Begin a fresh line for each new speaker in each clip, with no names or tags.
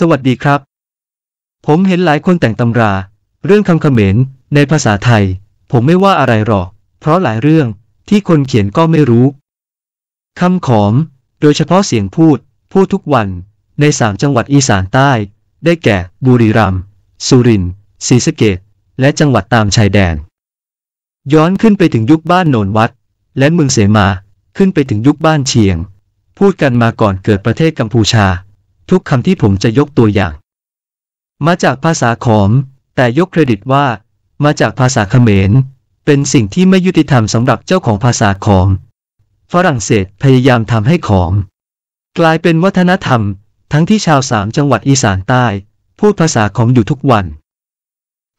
สวัสดีครับ ผมเห็นหลายคนแต่งตำรา เรื่องคำเขมรในภาษาไทย ผมไม่ว่าอะไรหรอก เพราะหลายเรื่องที่คนเขียนก็ไม่รู้ คำขอม โดยเฉพาะเสียงพูดพูดทุกวันในสามจังหวัดอีสานใต้ ได้แก่ บุรีรัมย์สุรินทร์ศรีสะเกดและจังหวัดตามชายแดน ย้อนขึ้นไปถึงยุคบ้านโนนวัด และเมืองเสมาขึ้นไปถึงยุคบ้านเชียง พูดกันมาก่อนเกิดประเทศกัมพูชาทุกคำที่ผมจะยกตัวอย่าง มาจากภาษาขอม แต่ยกเครดิตว่า มาจากภาษาเขมร เป็นสิ่งที่ไม่ยุติธรรมสำหรับเจ้าของภาษาขอม ฝรั่งเศสพยายามทำให้ขอม กลายเป็นวัฒนธรรม ทั้งที่ชาวสามจังหวัดอีสานใต้ พูดภาษาขอมอยู่ทุกวัน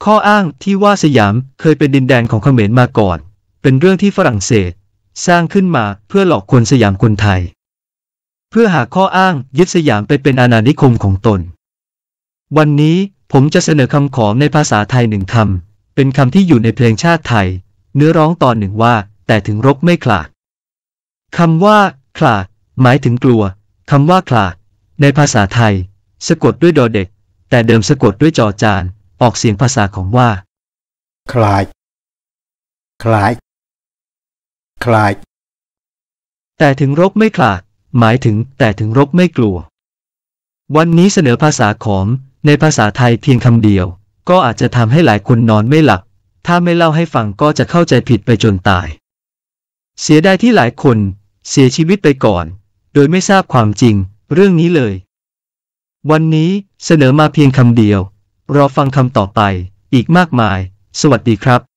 ข้ออ้างที่ว่าสยามเคยเป็นดินแดนของเขมรมาก่อน เป็นเรื่องที่ฝรั่งเศสสร้างขึ้นมาเพื่อหลอกคนสยามคนไทยพื่อหาข้ออ้าง ยึดสยามไปเป็นอาณานิคมของตน วันนี้ผมจะเสนอคำขอในภาษาไทยหนึ่งคำเป็นคำที่อยู่ในเพลงชาติไทย เนื้อร้องตอนหนึ่งว่า แต่ถึงรบไม่ขลาดคำว่าขลาด หมายถึงกลัวคำว่าขลาด ในภาษาไทย สะกดด้วยดอเด็ก แต่เดิมสะกดด้วยจอจาน ออกเสียงภาษาของว่า คลายคลายคลายแต่ถึงรบไม่ขลาดหมายถึงแต่ถึงรบไม่กลัว วันนี้เสนอภาษาขอมในภาษาไทยเพียงคำเดียว ก็อาจจะทำให้หลายคนนอนไม่หลับ ถ้าไม่เล่าให้ฟังก็จะเข้าใจผิดไปจนตาย เสียดายที่หลายคนเสียชีวิตไปก่อน โดยไม่ทราบความจริง เรื่องนี้เลย วันนี้เสนอมาเพียงคำเดียวรอฟังคำต่อไปอีกมากมาย สวัสดีครับ